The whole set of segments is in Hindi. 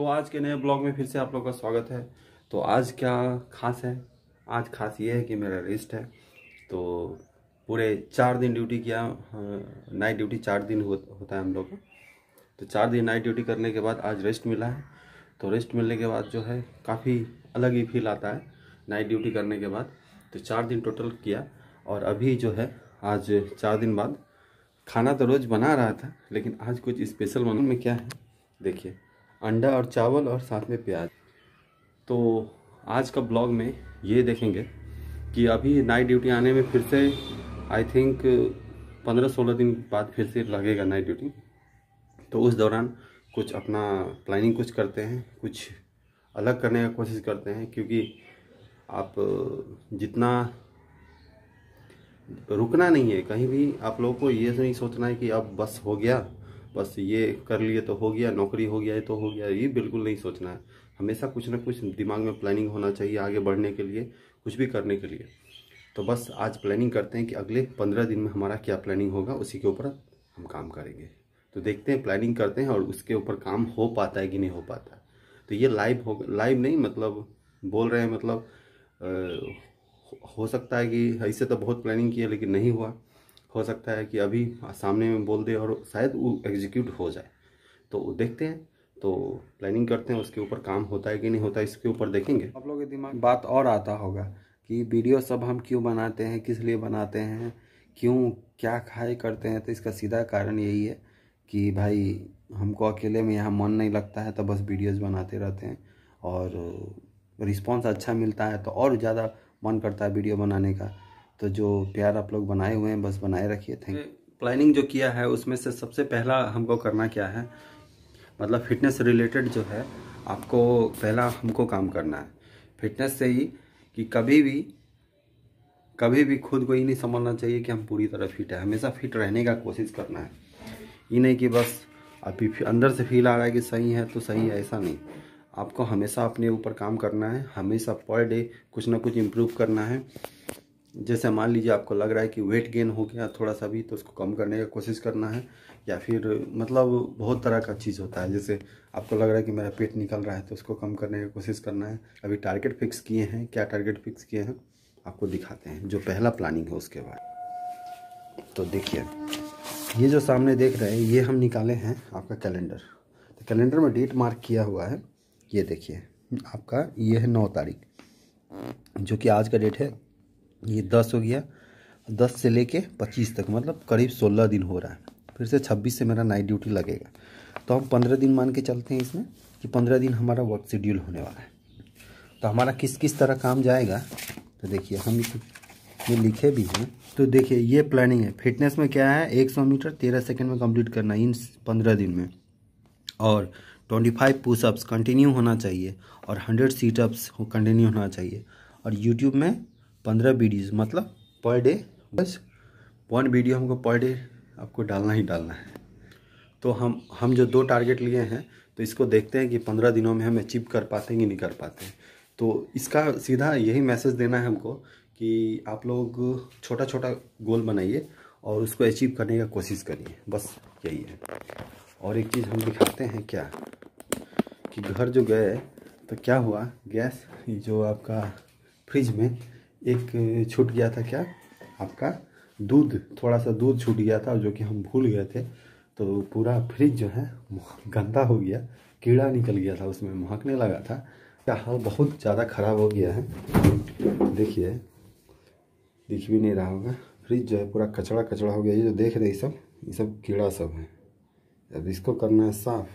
तो आज के नए ब्लॉग में फिर से आप लोग का स्वागत है तो आज क्या खास है आज खास ये है कि मेरा रेस्ट है तो पूरे चार दिन ड्यूटी किया नाइट हाँ, ड्यूटी चार दिन हो, होता है हम लोग का तो चार दिन नाइट ड्यूटी करने के बाद आज रेस्ट मिला है तो रेस्ट मिलने के बाद जो है काफ़ी अलग ही फील आता है नाइट ड्यूटी करने के बाद तो चार दिन टोटल किया और अभी जो है आज चार दिन बाद खाना तो रोज़ बना रहा था लेकिन आज कुछ स्पेशल मन में क्या है देखिए अंडा और चावल और साथ में प्याज तो आज का ब्लॉग में ये देखेंगे कि अभी नाइट ड्यूटी आने में फिर से आई थिंक पंद्रह सोलह दिन बाद फिर से लगेगा नाइट ड्यूटी तो उस दौरान कुछ अपना प्लानिंग कुछ करते हैं कुछ अलग करने का कोशिश करते हैं क्योंकि आप जितना रुकना नहीं है कहीं भी आप लोगों को ये नहीं सोचना है कि अब बस हो गया बस ये कर लिए तो हो गया नौकरी हो गया ये तो हो गया ये बिल्कुल नहीं सोचना है हमेशा कुछ ना कुछ दिमाग में प्लानिंग होना चाहिए आगे बढ़ने के लिए कुछ भी करने के लिए तो बस आज प्लानिंग करते हैं कि अगले पंद्रह दिन में हमारा क्या प्लानिंग होगा उसी के ऊपर हम काम करेंगे तो देखते हैं प्लानिंग करते हैं और उसके ऊपर काम हो पाता है कि नहीं हो पाता है तो ये लाइव हो लाइव नहीं मतलब बोल रहे हैं मतलब आ, हो सकता है कि ऐसे तो बहुत प्लानिंग की है लेकिन नहीं हुआ हो सकता है कि अभी सामने में बोल दे और शायद वो एग्जीक्यूट हो जाए तो देखते हैं तो प्लानिंग करते हैं उसके ऊपर काम होता है कि नहीं होता है इसके ऊपर देखेंगे आप लोगों के दिमाग बात और आता होगा कि वीडियो सब हम क्यों बनाते हैं किस लिए बनाते हैं क्यों क्या खाए करते हैं तो इसका सीधा कारण यही है कि भाई हमको अकेले में यहाँ मन नहीं लगता है तो बस वीडियोज़ बनाते रहते हैं और रिस्पॉन्स अच्छा मिलता है तो और ज़्यादा मन करता है वीडियो बनाने का तो जो प्यार आप लोग बनाए हुए हैं बस बनाए रखिए थैंक प्लानिंग हम्म, जो किया है उसमें से सबसे पहला हमको करना क्या है मतलब फिटनेस रिलेटेड जो है आपको पहला हमको काम करना है फिटनेस से ही कि कभी भी कभी भी खुद को ये नहीं समझना चाहिए कि हम पूरी तरह फिट है हमेशा फिट रहने का कोशिश करना है ये नहीं कि बस अभी अंदर से फील आ रहा है कि सही है तो सही है ऐसा नहीं आपको हमेशा अपने ऊपर काम करना है हमेशा पर डे कुछ ना कुछ इम्प्रूव करना है जैसे मान लीजिए आपको लग रहा है कि वेट गेन हो गया थोड़ा सा भी तो उसको कम करने का कोशिश करना है या फिर मतलब बहुत तरह का चीज़ होता है जैसे आपको लग रहा है कि मेरा पेट निकल रहा है तो उसको कम करने की कोशिश करना है अभी टारगेट फिक्स किए हैं क्या टारगेट फिक्स किए हैं आपको दिखाते हैं जो पहला प्लानिंग है उसके बाद तो देखिए ये जो सामने देख रहे हैं ये हम निकाले हैं आपका कैलेंडर तो कैलेंडर में डेट मार्क किया हुआ है ये देखिए आपका ये है नौ तारीख जो कि आज का डेट है ये दस हो गया दस से लेके पच्चीस तक मतलब करीब सोलह दिन हो रहा है फिर से छब्बीस से मेरा नाइट ड्यूटी लगेगा तो हम पंद्रह दिन मान के चलते हैं इसमें कि पंद्रह दिन हमारा वर्क शेड्यूल होने वाला है तो हमारा किस किस तरह काम जाएगा तो देखिए हम ये लिखे भी हैं तो देखिए ये प्लानिंग है फिटनेस में क्या है एक सौ मीटर तेरह सेकेंड में कंप्लीट करना इन पंद्रह दिन में और ट्वेंटी फाइव पुशअप्स कंटिन्यू होना चाहिए और हंड्रेड सीटअप्स कंटिन्यू होना चाहिए और यूट्यूब में पंद्रह वीडियोज़ मतलब पर डे बस वन वीडियो हमको पर डे आपको डालना ही डालना है तो हम हम जो दो टारगेट लिए हैं तो इसको देखते हैं कि पंद्रह दिनों में हम अचीव कर पाते हैं कि नहीं कर पाते हैं तो इसका सीधा यही मैसेज देना है हमको कि आप लोग छोटा छोटा गोल बनाइए और उसको अचीव करने का कोशिश करिए बस यही है और एक चीज़ हम दिखाते हैं क्या कि घर जो गए तो क्या हुआ गैस जो आपका फ्रिज में एक छूट गया था क्या आपका दूध थोड़ा सा दूध छूट गया था जो कि हम भूल गए थे तो पूरा फ्रिज जो है गंदा हो गया कीड़ा निकल गया था उसमें महकने लगा था क्या हाल बहुत ज़्यादा ख़राब हो गया है देखिए दिख भी नहीं रहा होगा फ्रिज जो है पूरा कचड़ा कचड़ा हो गया ये जो देख रहे सब ये सब कीड़ा सब है अब इसको करना है साफ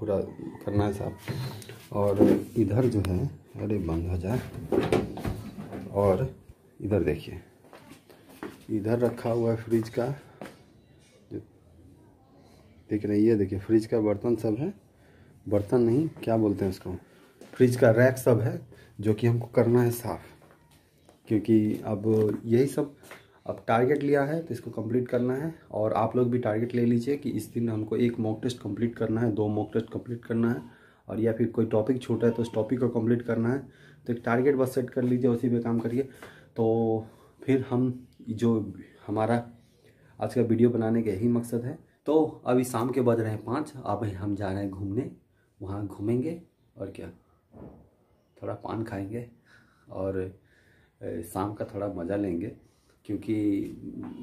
पूरा करना है साफ और इधर जो है अरे बंद हो जाए और इधर देखिए इधर रखा हुआ है फ्रिज का देख रहे ये देखिए फ्रिज का बर्तन सब है बर्तन नहीं क्या बोलते हैं उसको फ्रिज का रैक सब है जो कि हमको करना है साफ़ क्योंकि अब यही सब अब टारगेट लिया है तो इसको कंप्लीट करना है और आप लोग भी टारगेट ले लीजिए कि इस दिन हमको एक मॉक टेस्ट कंप्लीट करना है दो मॉक टेस्ट कंप्लीट करना है और या फिर कोई टॉपिक छूटा है तो उस टॉपिक को कम्प्लीट करना है तो एक टारगेट बस सेट कर लीजिए उसी पर काम करिए तो फिर हम जो हमारा आज का वीडियो बनाने का यही मकसद है तो अभी शाम के बज रहे हैं पाँच अब हम जा रहे हैं घूमने वहाँ घूमेंगे और क्या थोड़ा पान खाएंगे और शाम का थोड़ा मज़ा लेंगे क्योंकि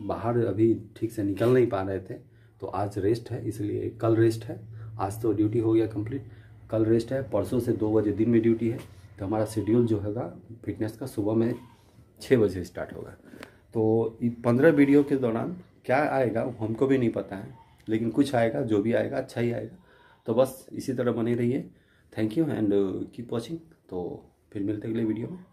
बाहर अभी ठीक से निकल नहीं पा रहे थे तो आज रेस्ट है इसलिए कल रेस्ट है आज तो ड्यूटी हो गया कंप्लीट कल रेस्ट है परसों से दो बजे दिन में ड्यूटी है तो हमारा शेड्यूल जो होगा फिटनेस का सुबह में छः बजे स्टार्ट होगा तो पंद्रह वीडियो के दौरान क्या आएगा हमको भी नहीं पता है लेकिन कुछ आएगा जो भी आएगा अच्छा ही आएगा तो बस इसी तरह बने रहिए thank you and keep watching तो फिर मिलते अगले वीडियो में